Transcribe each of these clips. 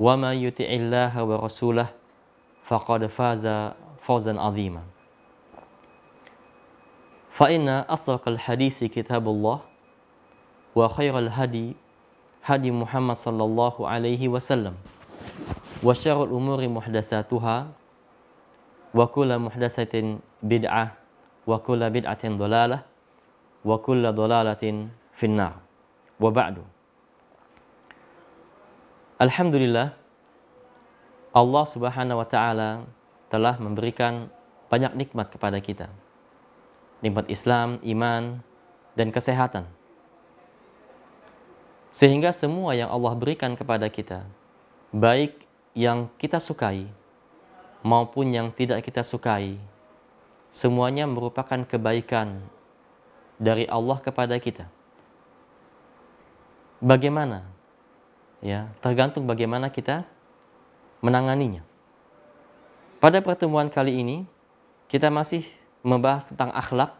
ومن يطع الله ورسوله فقد فاز فوزا عظيما فإن أصدق الحديث كتاب الله وخير الهدي هدي محمد صلى الله عليه وسلم وشر الأمور محدثاتها وكل محدثة بدعة وكل بدعة ضلالة وكل ضلالة في النار وبعد Alhamdulillah Allah Subhanahu wa taala telah memberikan banyak nikmat kepada kita. Nikmat Islam, iman, dan kesehatan. Sehingga semua yang Allah berikan kepada kita, baik yang kita sukai maupun yang tidak kita sukai, semuanya merupakan kebaikan dari Allah kepada kita. Bagaimana ya tergantung bagaimana kita menanganinya. Pada pertemuan kali ini kita masih membahas tentang akhlak,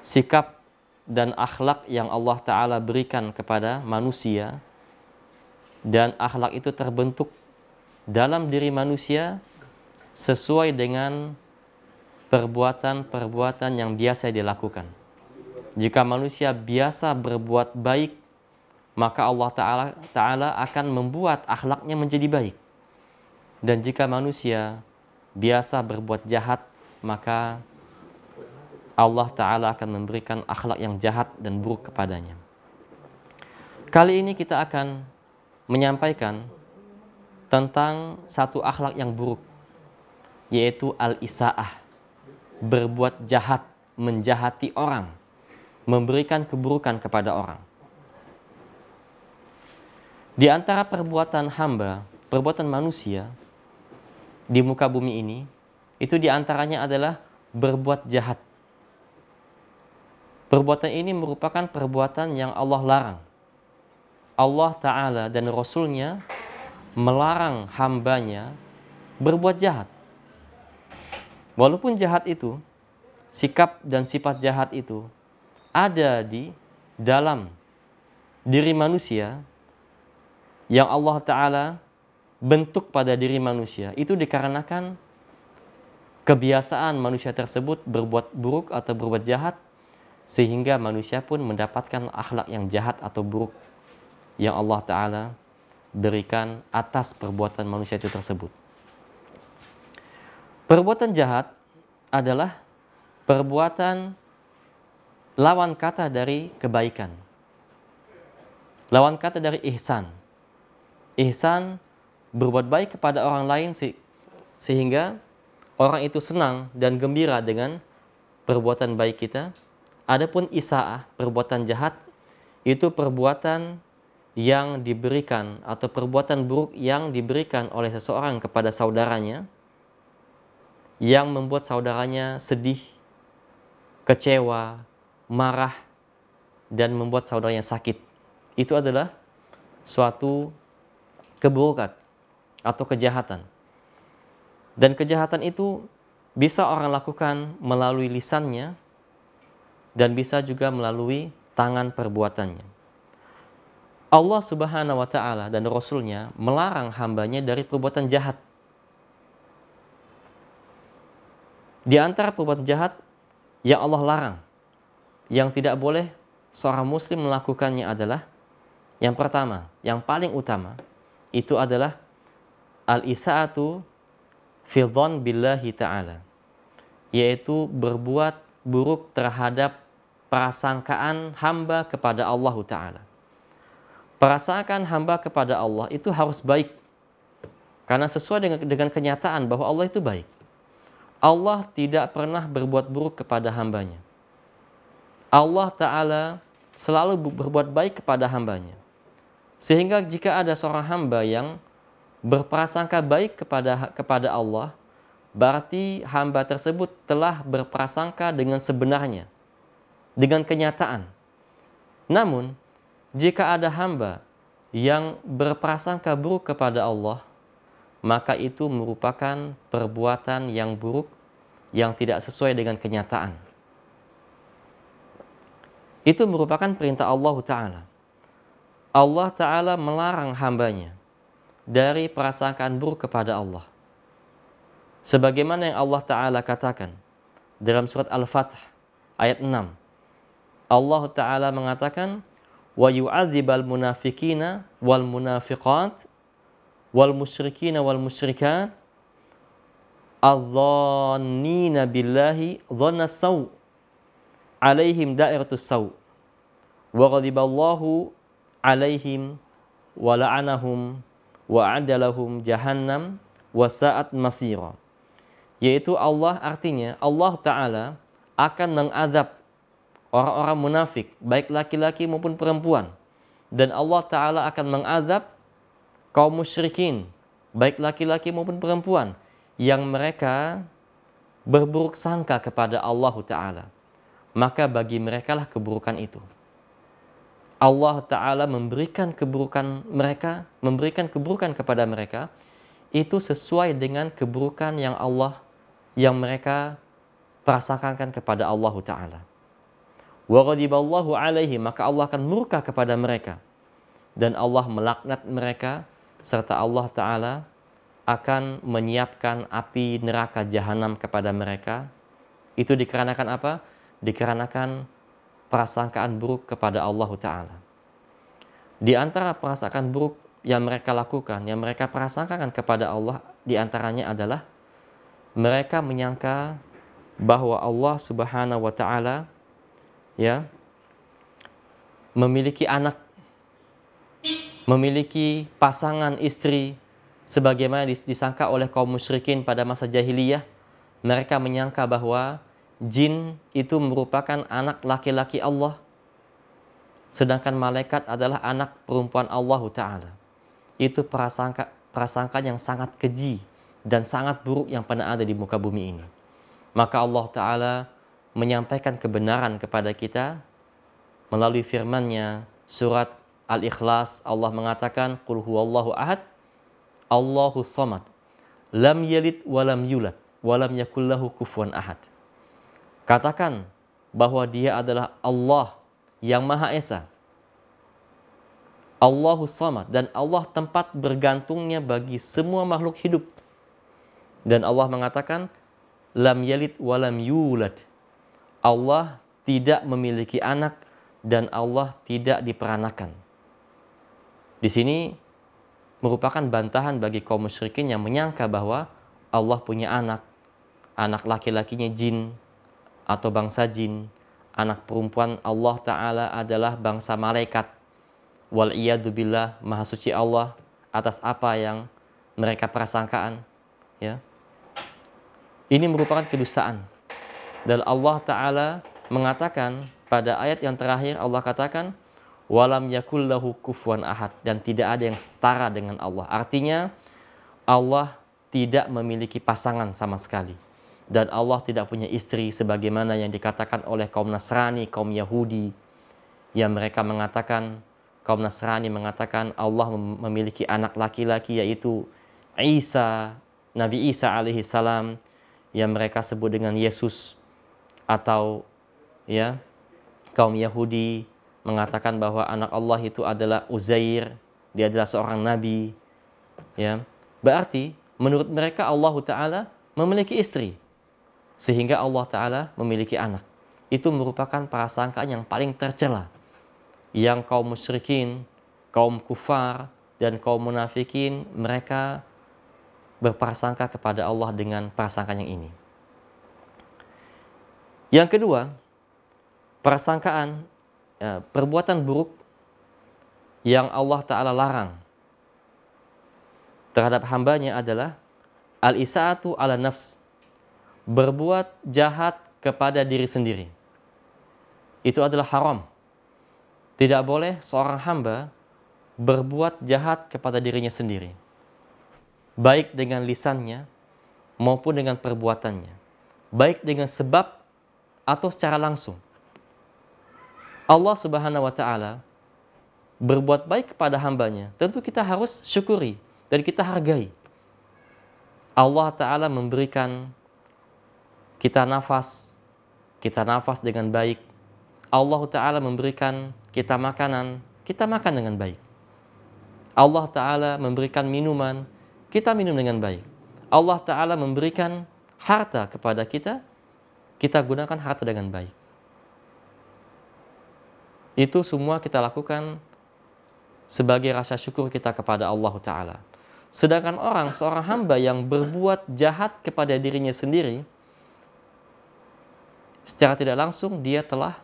sikap dan akhlak yang Allah Ta'ala berikan kepada manusia dan akhlak itu terbentuk dalam diri manusia sesuai dengan perbuatan-perbuatan yang biasa dilakukan. Jika manusia biasa berbuat baik maka Allah Ta'ala ta akan membuat akhlaknya menjadi baik. Dan jika manusia biasa berbuat jahat, maka Allah Ta'ala akan memberikan akhlak yang jahat dan buruk kepadanya. Kali ini kita akan menyampaikan tentang satu akhlak yang buruk, yaitu al-isa'ah, berbuat jahat, menjahati orang, memberikan keburukan kepada orang. Di antara perbuatan hamba, perbuatan manusia di muka bumi ini, itu di antaranya adalah berbuat jahat. Perbuatan ini merupakan perbuatan yang Allah larang. Allah Ta'ala dan Rasulnya melarang hambanya berbuat jahat. Walaupun jahat itu, sikap dan sifat jahat itu ada di dalam diri manusia yang Allah Ta'ala bentuk pada diri manusia itu dikarenakan kebiasaan manusia tersebut berbuat buruk atau berbuat jahat sehingga manusia pun mendapatkan akhlak yang jahat atau buruk yang Allah Ta'ala berikan atas perbuatan manusia itu tersebut. Perbuatan jahat adalah perbuatan lawan kata dari kebaikan. Lawan kata dari ihsan ihsan berbuat baik kepada orang lain sih sehingga orang itu senang dan gembira dengan perbuatan baik kita. Adapun isaah, perbuatan jahat itu perbuatan yang diberikan atau perbuatan buruk yang diberikan oleh seseorang kepada saudaranya yang membuat saudaranya sedih, kecewa, marah, dan membuat saudaranya sakit. Itu adalah suatu keburukan atau kejahatan. Dan kejahatan itu bisa orang lakukan melalui lisannya dan bisa juga melalui tangan perbuatannya. Allah Subhanahu wa taala dan rasulnya melarang hambanya dari perbuatan jahat. Di antara perbuatan jahat yang Allah larang, yang tidak boleh seorang muslim melakukannya adalah yang pertama, yang paling utama itu adalah al-isa'atu fidhon billahi ta'ala yaitu berbuat buruk terhadap prasangkaan hamba kepada Allah Ta'ala. Perasaan hamba kepada Allah itu harus baik. Karena sesuai dengan, dengan kenyataan bahwa Allah itu baik. Allah tidak pernah berbuat buruk kepada hambanya. Allah Ta'ala selalu berbuat baik kepada hambanya. Sehingga jika ada seorang hamba yang berprasangka baik kepada kepada Allah, berarti hamba tersebut telah berprasangka dengan sebenarnya, dengan kenyataan. Namun, jika ada hamba yang berprasangka buruk kepada Allah, maka itu merupakan perbuatan yang buruk yang tidak sesuai dengan kenyataan. Itu merupakan perintah Allah Ta'ala Allah Ta'ala melarang hambanya dari perasaan buruk kepada Allah. Sebagaimana yang Allah Ta'ala katakan dalam surat Al-Fatih ayat 6. Allah Ta'ala mengatakan, وَيُعَذِّبَ الْمُنَافِقِينَ وَالْمُنَافِقَاتِ وَالْمُشْرِكِينَ وَالْمُشْرِكَاتِ أَظَّنِّينَ بِاللَّهِ ظَنَّ السَّوْءِ عَلَيْهِمْ دَائِرَةُ السَّوْءِ وَغَذِبَ اللَّهُ alaihim wa la'anahum wa adalahum jahannam wa sa'at masira. Yaitu Allah artinya Allah Ta'ala akan mengadab orang-orang munafik, baik laki-laki maupun perempuan. Dan Allah Ta'ala akan mengadab kaum musyrikin, baik laki-laki maupun perempuan, yang mereka berburuk sangka kepada Allah Ta'ala. Maka bagi mereka lah keburukan itu. Allah Ta'ala memberikan keburukan mereka, memberikan keburukan kepada mereka, itu sesuai dengan keburukan yang Allah, yang mereka perasakan kepada Allah Ta'ala. Waqadiballahu alaihi, maka Allah akan murka kepada mereka. Dan Allah melaknat mereka, serta Allah Ta'ala akan menyiapkan api neraka jahanam kepada mereka. Itu dikarenakan apa? Dikarenakan prasangkaan buruk kepada Allah Ta'ala. Di antara prasangkaan buruk yang mereka lakukan, yang mereka prasangkakan kepada Allah, di antaranya adalah mereka menyangka bahwa Allah Subhanahu wa taala ya memiliki anak memiliki pasangan istri sebagaimana disangka oleh kaum musyrikin pada masa jahiliyah mereka menyangka bahwa jin itu merupakan anak laki-laki Allah, sedangkan malaikat adalah anak perempuan Allah Ta'ala. Itu prasangka, prasangka yang sangat keji dan sangat buruk yang pernah ada di muka bumi ini. Maka Allah Ta'ala menyampaikan kebenaran kepada kita melalui firman-Nya surat Al-Ikhlas Allah mengatakan qul huwallahu ahad Allahu samad lam yalid wa lam yulad wa lam yakul lahu kufuwan ahad Katakan bahwa dia adalah Allah yang Maha Esa. Allahu Samad dan Allah tempat bergantungnya bagi semua makhluk hidup. Dan Allah mengatakan lam yalid walam yulad. Allah tidak memiliki anak dan Allah tidak diperanakan. Di sini merupakan bantahan bagi kaum musyrikin yang menyangka bahwa Allah punya anak, anak laki-lakinya jin, atau bangsa jin. Anak perempuan Allah Ta'ala adalah bangsa malaikat. Wal billah, maha suci Allah atas apa yang mereka prasangkaan. Ya. Ini merupakan kedustaan. Dan Allah Ta'ala mengatakan pada ayat yang terakhir Allah katakan, walam yakullahu kufuan ahad dan tidak ada yang setara dengan Allah. Artinya Allah tidak memiliki pasangan sama sekali dan Allah tidak punya istri sebagaimana yang dikatakan oleh kaum Nasrani, kaum Yahudi yang mereka mengatakan kaum Nasrani mengatakan Allah memiliki anak laki-laki yaitu Isa, Nabi Isa alaihi salam yang mereka sebut dengan Yesus atau ya kaum Yahudi mengatakan bahwa anak Allah itu adalah Uzair, dia adalah seorang nabi ya. Berarti menurut mereka Allah taala memiliki istri sehingga Allah Ta'ala memiliki anak. Itu merupakan prasangkaan yang paling tercela yang kaum musyrikin, kaum kufar, dan kaum munafikin mereka berprasangka kepada Allah dengan prasangka yang ini. Yang kedua, prasangkaan ya, perbuatan buruk yang Allah Ta'ala larang terhadap hambanya adalah al-isa'atu ala nafs berbuat jahat kepada diri sendiri. Itu adalah haram. Tidak boleh seorang hamba berbuat jahat kepada dirinya sendiri, baik dengan lisannya maupun dengan perbuatannya, baik dengan sebab atau secara langsung. Allah Subhanahu wa Ta'ala berbuat baik kepada hambanya, tentu kita harus syukuri dan kita hargai. Allah Ta'ala memberikan kita nafas, kita nafas dengan baik. Allah Ta'ala memberikan kita makanan, kita makan dengan baik. Allah Ta'ala memberikan minuman, kita minum dengan baik. Allah Ta'ala memberikan harta kepada kita, kita gunakan harta dengan baik. Itu semua kita lakukan sebagai rasa syukur kita kepada Allah Ta'ala. Sedangkan orang, seorang hamba yang berbuat jahat kepada dirinya sendiri, secara tidak langsung dia telah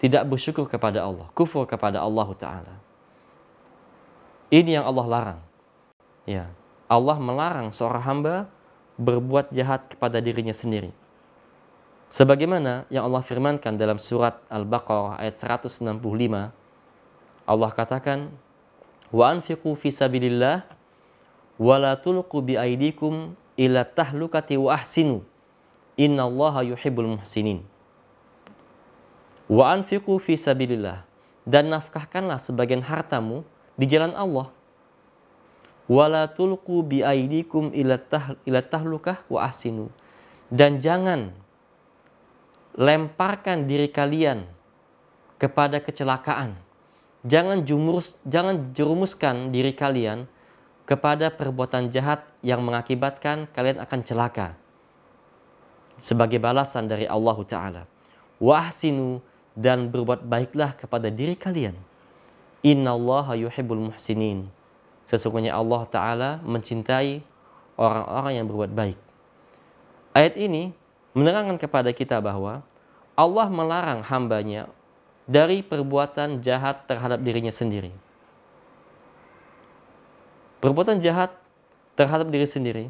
tidak bersyukur kepada Allah, kufur kepada Allah Ta'ala. Ini yang Allah larang. Ya, Allah melarang seorang hamba berbuat jahat kepada dirinya sendiri. Sebagaimana yang Allah firmankan dalam surat Al-Baqarah ayat 165, Allah katakan, "Wa anfiqu fi sabilillah wa la tulqu bi aydikum ila tahlukati wa ahsinu." Inna innallaha yuhibbul muhsinin. Wa anfiqu fi sabilillah dan nafkahkanlah sebagian hartamu di jalan Allah. Wala tulqu bi aidikum ila tahlukah wa ahsinu. Dan jangan lemparkan diri kalian kepada kecelakaan. Jangan jumurus, jangan jerumuskan diri kalian kepada perbuatan jahat yang mengakibatkan kalian akan celaka sebagai balasan dari Allah Ta'ala. Wahsinu dan berbuat baiklah kepada diri kalian. Inna Allah yuhibbul muhsinin. Sesungguhnya Allah Ta'ala mencintai orang-orang yang berbuat baik. Ayat ini menerangkan kepada kita bahwa Allah melarang hambanya dari perbuatan jahat terhadap dirinya sendiri. Perbuatan jahat terhadap diri sendiri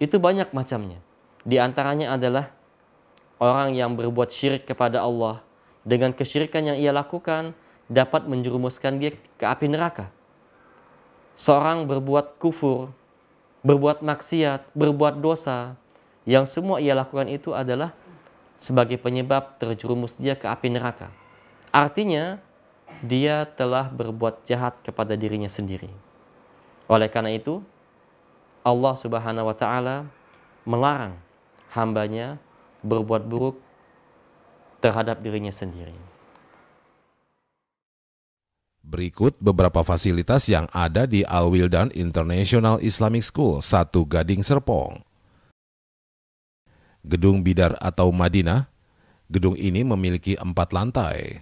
itu banyak macamnya. Di antaranya adalah orang yang berbuat syirik kepada Allah dengan kesyirikan yang ia lakukan dapat menjerumuskan dia ke api neraka. Seorang berbuat kufur, berbuat maksiat, berbuat dosa, yang semua ia lakukan itu adalah sebagai penyebab terjerumus dia ke api neraka. Artinya, dia telah berbuat jahat kepada dirinya sendiri. Oleh karena itu, Allah Subhanahu wa taala melarang hambanya berbuat buruk terhadap dirinya sendiri. Berikut beberapa fasilitas yang ada di al International Islamic School, Satu Gading Serpong. Gedung Bidar atau Madinah, gedung ini memiliki empat lantai.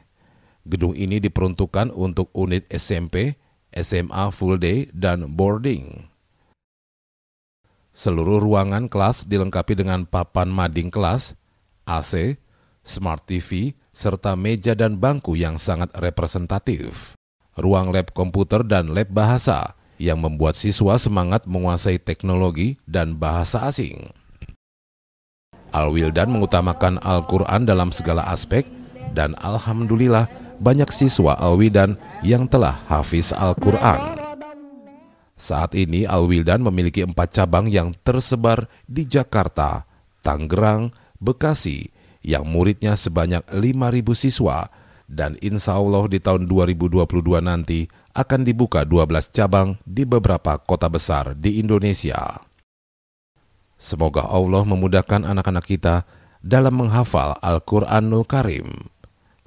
Gedung ini diperuntukkan untuk unit SMP, SMA full day, dan boarding. Seluruh ruangan kelas dilengkapi dengan papan mading kelas, AC, smart TV, serta meja dan bangku yang sangat representatif. Ruang lab komputer dan lab bahasa yang membuat siswa semangat menguasai teknologi dan bahasa asing. Al-Wildan mengutamakan Al-Quran dalam segala aspek dan Alhamdulillah banyak siswa Al-Wildan yang telah hafiz Al-Quran. Saat ini Alwildan memiliki empat cabang yang tersebar di Jakarta, Tangerang, Bekasi, yang muridnya sebanyak 5.000 siswa, dan insya Allah di tahun 2022 nanti akan dibuka 12 cabang di beberapa kota besar di Indonesia. Semoga Allah memudahkan anak-anak kita dalam menghafal Al-Quranul Karim.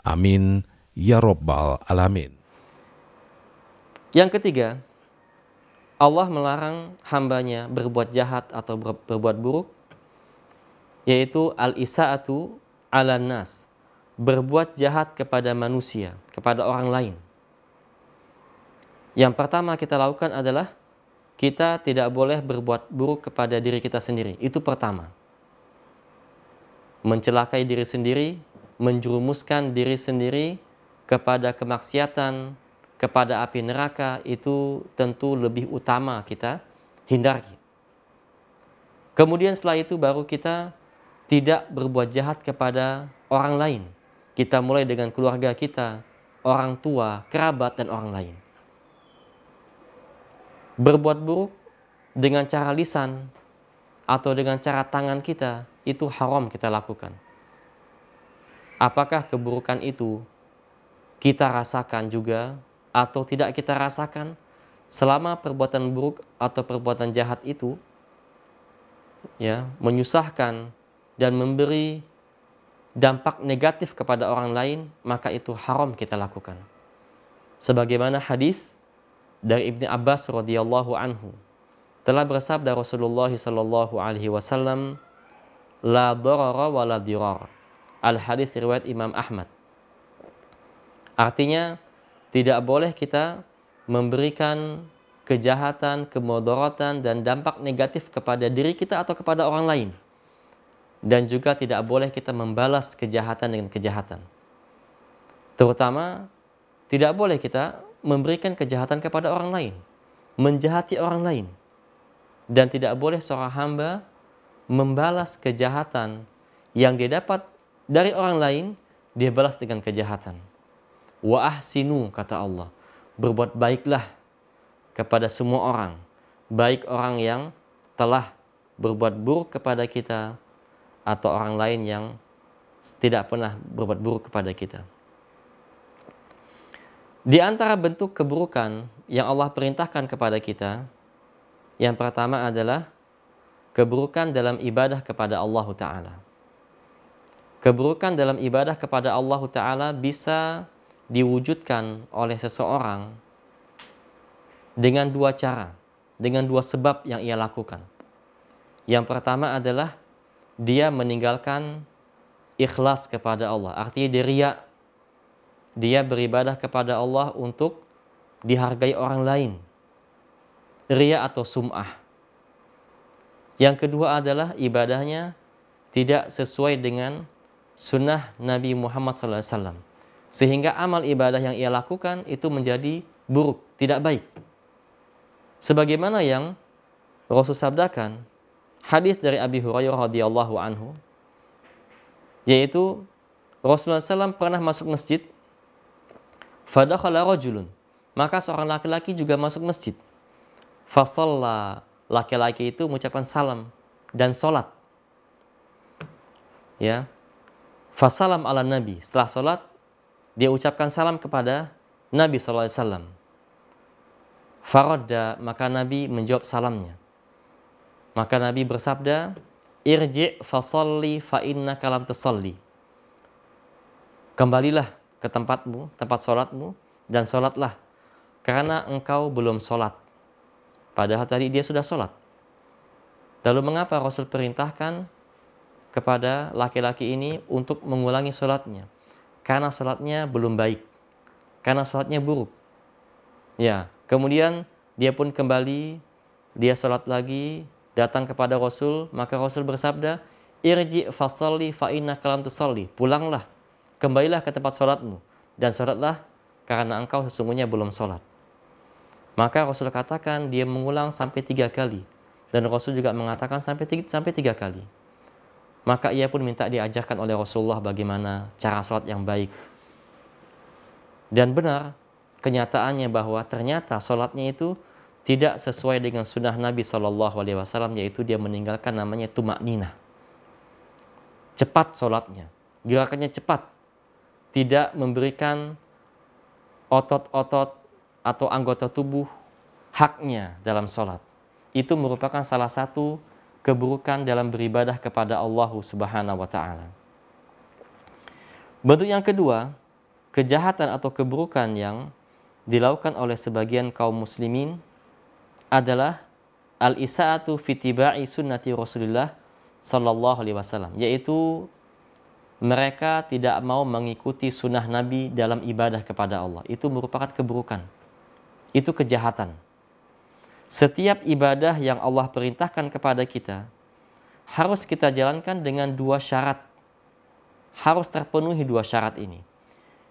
Amin. Ya Robbal Alamin. Yang ketiga, Allah melarang hambanya berbuat jahat atau ber, berbuat buruk, yaitu al-isa'atu ala nas, berbuat jahat kepada manusia, kepada orang lain. Yang pertama kita lakukan adalah kita tidak boleh berbuat buruk kepada diri kita sendiri. Itu pertama. Mencelakai diri sendiri, menjerumuskan diri sendiri kepada kemaksiatan, kepada api neraka itu tentu lebih utama kita hindari. Kemudian setelah itu baru kita tidak berbuat jahat kepada orang lain. Kita mulai dengan keluarga kita, orang tua, kerabat, dan orang lain. Berbuat buruk dengan cara lisan atau dengan cara tangan kita itu haram kita lakukan. Apakah keburukan itu kita rasakan juga atau tidak kita rasakan selama perbuatan buruk atau perbuatan jahat itu ya menyusahkan dan memberi dampak negatif kepada orang lain maka itu haram kita lakukan sebagaimana hadis dari Ibnu Abbas radhiyallahu anhu telah bersabda Rasulullah sallallahu alaihi wasallam la darara wa la dirar al hadis riwayat Imam Ahmad artinya tidak boleh kita memberikan kejahatan, kemodorotan, dan dampak negatif kepada diri kita atau kepada orang lain. Dan juga tidak boleh kita membalas kejahatan dengan kejahatan. Terutama, tidak boleh kita memberikan kejahatan kepada orang lain, menjahati orang lain. Dan tidak boleh seorang hamba membalas kejahatan yang dia dapat dari orang lain, dia balas dengan kejahatan. Wa ahsinu kata Allah. Berbuat baiklah kepada semua orang. Baik orang yang telah berbuat buruk kepada kita atau orang lain yang tidak pernah berbuat buruk kepada kita. Di antara bentuk keburukan yang Allah perintahkan kepada kita, yang pertama adalah keburukan dalam ibadah kepada Allah Ta'ala. Keburukan dalam ibadah kepada Allah Ta'ala bisa diwujudkan oleh seseorang dengan dua cara, dengan dua sebab yang ia lakukan. Yang pertama adalah dia meninggalkan ikhlas kepada Allah. Artinya dia Dia beribadah kepada Allah untuk dihargai orang lain. Ria atau sum'ah. Yang kedua adalah ibadahnya tidak sesuai dengan sunnah Nabi Muhammad SAW. Sehingga amal ibadah yang ia lakukan itu menjadi buruk, tidak baik. Sebagaimana yang Rasul sabdakan, hadis dari Abi Hurairah radhiyallahu anhu, yaitu Rasulullah SAW pernah masuk masjid, fadakhala rajulun, maka seorang laki-laki juga masuk masjid. Fasalla, laki-laki itu mengucapkan salam dan solat Ya, fasalam ala nabi, setelah solat dia ucapkan salam kepada Nabi SAW. alaihi Faradda, maka Nabi menjawab salamnya. Maka Nabi bersabda, "Irji' fasalli fa kalam tasalli. Kembalilah ke tempatmu, tempat sholatmu, dan sholatlah, karena engkau belum sholat. Padahal tadi dia sudah sholat. Lalu mengapa Rasul perintahkan kepada laki-laki ini untuk mengulangi sholatnya? karena sholatnya belum baik, karena sholatnya buruk. Ya, kemudian dia pun kembali, dia sholat lagi, datang kepada Rasul, maka Rasul bersabda, Irji fasalli fa'inna kalam tusalli. Pulanglah, kembalilah ke tempat sholatmu. Dan sholatlah karena engkau sesungguhnya belum sholat. Maka Rasul katakan dia mengulang sampai tiga kali. Dan Rasul juga mengatakan sampai tiga, sampai tiga kali. Maka ia pun minta diajarkan oleh Rasulullah bagaimana cara sholat yang baik. Dan benar, kenyataannya bahwa ternyata sholatnya itu tidak sesuai dengan sunnah Nabi Shallallahu Alaihi Wasallam yaitu dia meninggalkan namanya tumak nina. Cepat sholatnya, gerakannya cepat, tidak memberikan otot-otot atau anggota tubuh haknya dalam sholat. Itu merupakan salah satu keburukan dalam beribadah kepada Allah Subhanahu wa taala. Bentuk yang kedua, kejahatan atau keburukan yang dilakukan oleh sebagian kaum muslimin adalah al-isaatu fitibai sunnati Rasulullah sallallahu alaihi wasallam, yaitu mereka tidak mau mengikuti sunnah Nabi dalam ibadah kepada Allah. Itu merupakan keburukan. Itu kejahatan. Setiap ibadah yang Allah perintahkan kepada kita harus kita jalankan dengan dua syarat. Harus terpenuhi dua syarat ini.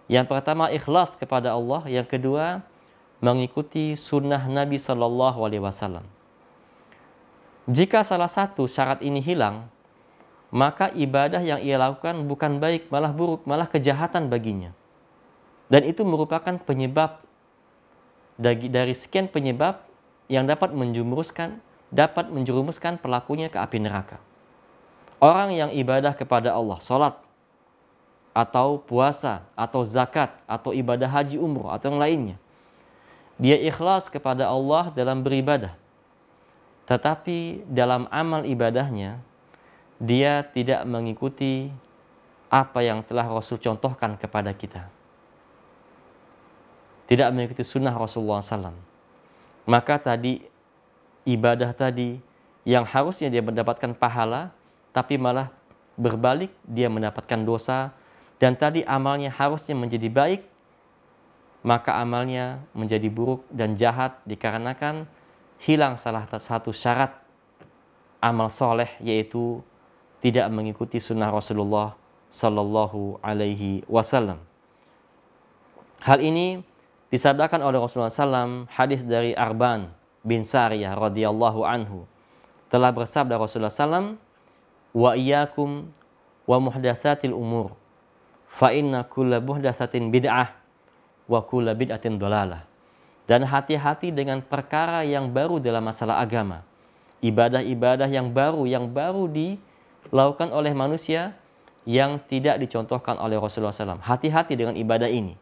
Yang pertama ikhlas kepada Allah, yang kedua mengikuti sunnah Nabi Shallallahu Alaihi Wasallam. Jika salah satu syarat ini hilang, maka ibadah yang ia lakukan bukan baik, malah buruk, malah kejahatan baginya. Dan itu merupakan penyebab dari sekian penyebab yang dapat menjumuskan dapat menjerumuskan pelakunya ke api neraka. Orang yang ibadah kepada Allah, sholat, atau puasa, atau zakat, atau ibadah haji umroh, atau yang lainnya. Dia ikhlas kepada Allah dalam beribadah. Tetapi dalam amal ibadahnya, dia tidak mengikuti apa yang telah Rasul contohkan kepada kita. Tidak mengikuti sunnah Rasulullah SAW maka tadi ibadah tadi yang harusnya dia mendapatkan pahala tapi malah berbalik dia mendapatkan dosa dan tadi amalnya harusnya menjadi baik maka amalnya menjadi buruk dan jahat dikarenakan hilang salah satu syarat amal soleh yaitu tidak mengikuti sunnah Rasulullah Sallallahu Alaihi Wasallam. Hal ini Disabdakan oleh Rasulullah SAW hadis dari Arban bin Sariyah radhiyallahu anhu telah bersabda Rasulullah SAW wa iyyakum wa muhdatsatil umur fa inna kulla muhdatsatin bid'ah wa kulla bid'atin dolalah dan hati-hati dengan perkara yang baru dalam masalah agama ibadah-ibadah yang baru yang baru dilakukan oleh manusia yang tidak dicontohkan oleh Rasulullah SAW hati-hati dengan ibadah ini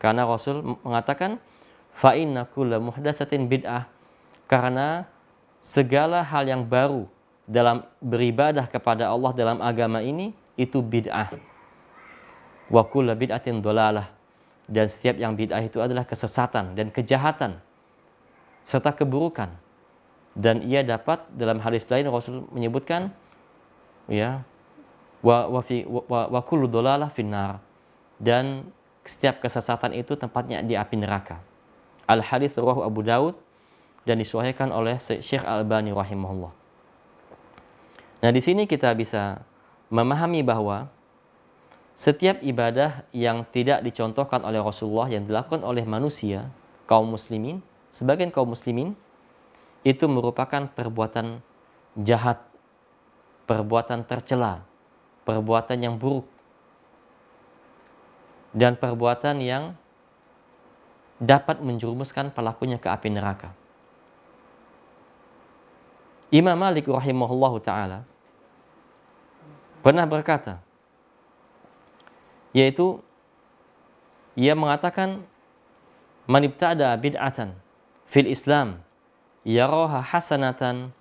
karena Rasul mengatakan fa'inna kulla muhdasatin bid'ah karena segala hal yang baru dalam beribadah kepada Allah dalam agama ini itu bid'ah. Wa kulla bid'atin dolalah dan setiap yang bid'ah itu adalah kesesatan dan kejahatan serta keburukan. Dan ia dapat dalam hadis lain Rasul menyebutkan ya wa wa fi wa, wa kullu dolalah finnar dan setiap kesesatan itu tempatnya di api neraka. Al hadis ruh Abu Daud dan disuaikan oleh Syekh Al-Albani rahimahullah. Nah, di sini kita bisa memahami bahwa setiap ibadah yang tidak dicontohkan oleh Rasulullah yang dilakukan oleh manusia, kaum muslimin, sebagian kaum muslimin itu merupakan perbuatan jahat, perbuatan tercela, perbuatan yang buruk dan perbuatan yang dapat menjerumuskan pelakunya ke api neraka. Imam Malik rahimahullahu taala pernah berkata yaitu ia mengatakan man ibtada bid'atan fil Islam yaraha hasanatan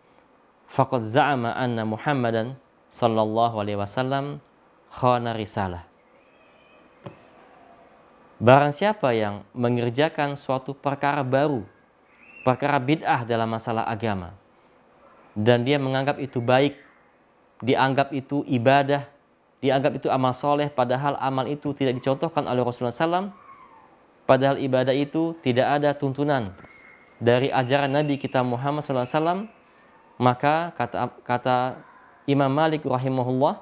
faqad za'ama anna Muhammadan sallallahu alaihi wasallam khana risalah Barang siapa yang mengerjakan suatu perkara baru, perkara bid'ah dalam masalah agama, dan dia menganggap itu baik, dianggap itu ibadah, dianggap itu amal soleh, padahal amal itu tidak dicontohkan oleh Rasulullah SAW, padahal ibadah itu tidak ada tuntunan dari ajaran Nabi kita Muhammad SAW, maka kata, kata Imam Malik rahimahullah,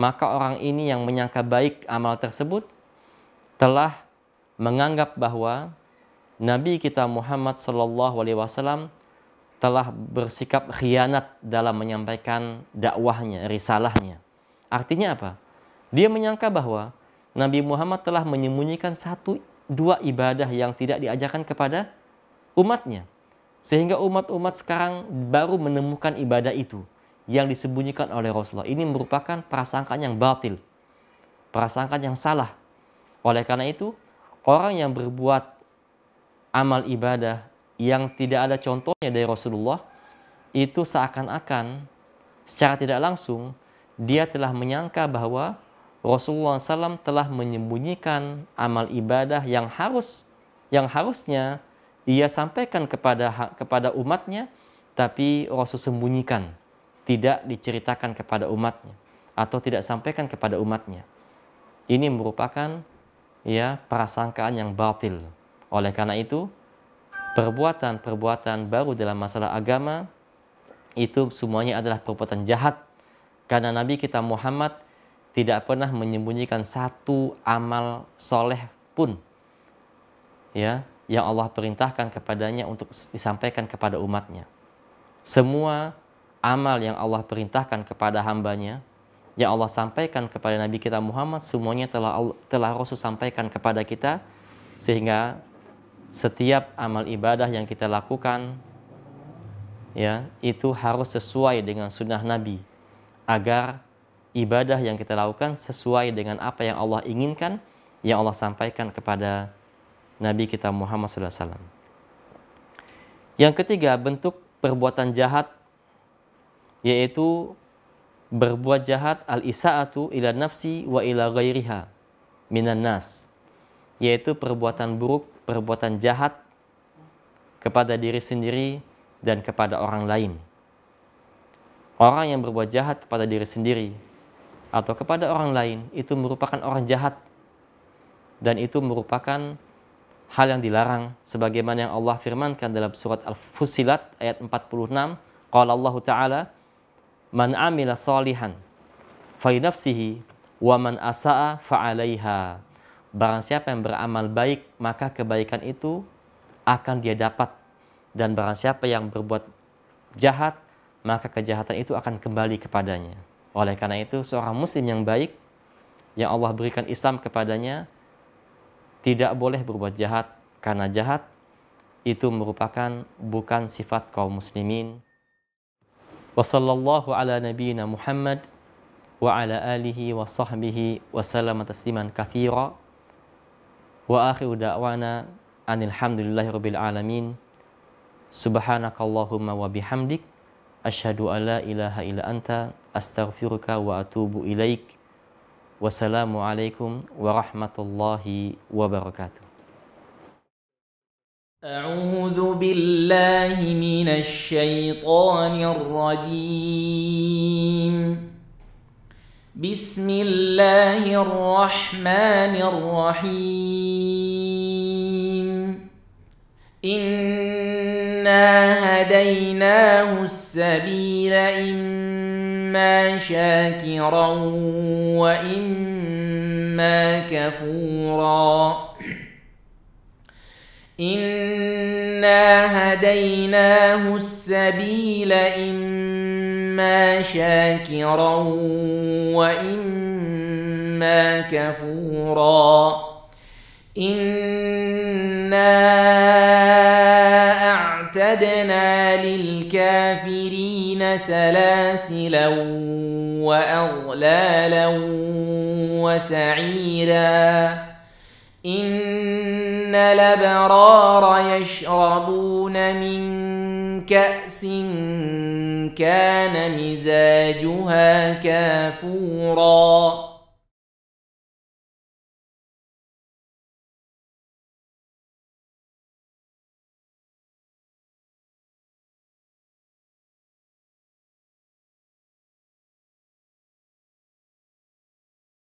maka orang ini yang menyangka baik amal tersebut, telah menganggap bahwa Nabi kita Muhammad Shallallahu Alaihi Wasallam telah bersikap khianat dalam menyampaikan dakwahnya, risalahnya. Artinya apa? Dia menyangka bahwa Nabi Muhammad telah menyembunyikan satu dua ibadah yang tidak diajarkan kepada umatnya. Sehingga umat-umat sekarang baru menemukan ibadah itu yang disembunyikan oleh Rasulullah. Ini merupakan prasangkaan yang batil. Prasangkaan yang salah oleh karena itu, orang yang berbuat amal ibadah yang tidak ada contohnya dari Rasulullah itu seakan-akan secara tidak langsung dia telah menyangka bahwa Rasulullah SAW telah menyembunyikan amal ibadah yang harus yang harusnya ia sampaikan kepada kepada umatnya tapi Rasul sembunyikan tidak diceritakan kepada umatnya atau tidak sampaikan kepada umatnya ini merupakan ya prasangkaan yang batil. Oleh karena itu, perbuatan-perbuatan baru dalam masalah agama itu semuanya adalah perbuatan jahat karena Nabi kita Muhammad tidak pernah menyembunyikan satu amal soleh pun ya yang Allah perintahkan kepadanya untuk disampaikan kepada umatnya. Semua amal yang Allah perintahkan kepada hambanya yang Allah sampaikan kepada Nabi kita Muhammad semuanya telah Allah, telah Rasul sampaikan kepada kita sehingga setiap amal ibadah yang kita lakukan ya itu harus sesuai dengan sunnah Nabi agar ibadah yang kita lakukan sesuai dengan apa yang Allah inginkan yang Allah sampaikan kepada Nabi kita Muhammad SAW. Yang ketiga bentuk perbuatan jahat yaitu berbuat jahat al-isa'atu ila nafsi wa ila ghairiha minan nas yaitu perbuatan buruk, perbuatan jahat kepada diri sendiri dan kepada orang lain. Orang yang berbuat jahat kepada diri sendiri atau kepada orang lain itu merupakan orang jahat dan itu merupakan hal yang dilarang sebagaimana yang Allah firmankan dalam surat al fusilat ayat 46 qala Allah taala man amila solihan fali nafsihi wa man asa'a fa'alaiha. Barang siapa yang beramal baik, maka kebaikan itu akan dia dapat. Dan barang siapa yang berbuat jahat, maka kejahatan itu akan kembali kepadanya. Oleh karena itu, seorang muslim yang baik, yang Allah berikan Islam kepadanya, tidak boleh berbuat jahat, karena jahat itu merupakan bukan sifat kaum muslimin. وصلى الله على نبينا محمد وعلى آله وصحبه وسلم تسليما كثيرا وآخر دعوانا أن الحمد لله رب العالمين سبحانك اللهم وبحمدك أشهد أن لا إله إلا أنت أستغفرك وأتوب إليك والسلام عليكم ورحمة الله وبركاته أعوذ بالله من الشيطان الرجيم بسم الله الرحمن الرحيم إنا هديناه السبيل إما شاكرا وإما كفورا إنا هديناه السبيل إما شاكرا وإما كفورا إنا أعتدنا للكافرين سلاسلا وأغلالا وسعيرا إنا الأبرار يشربون من كأس كان مزاجها كافوراً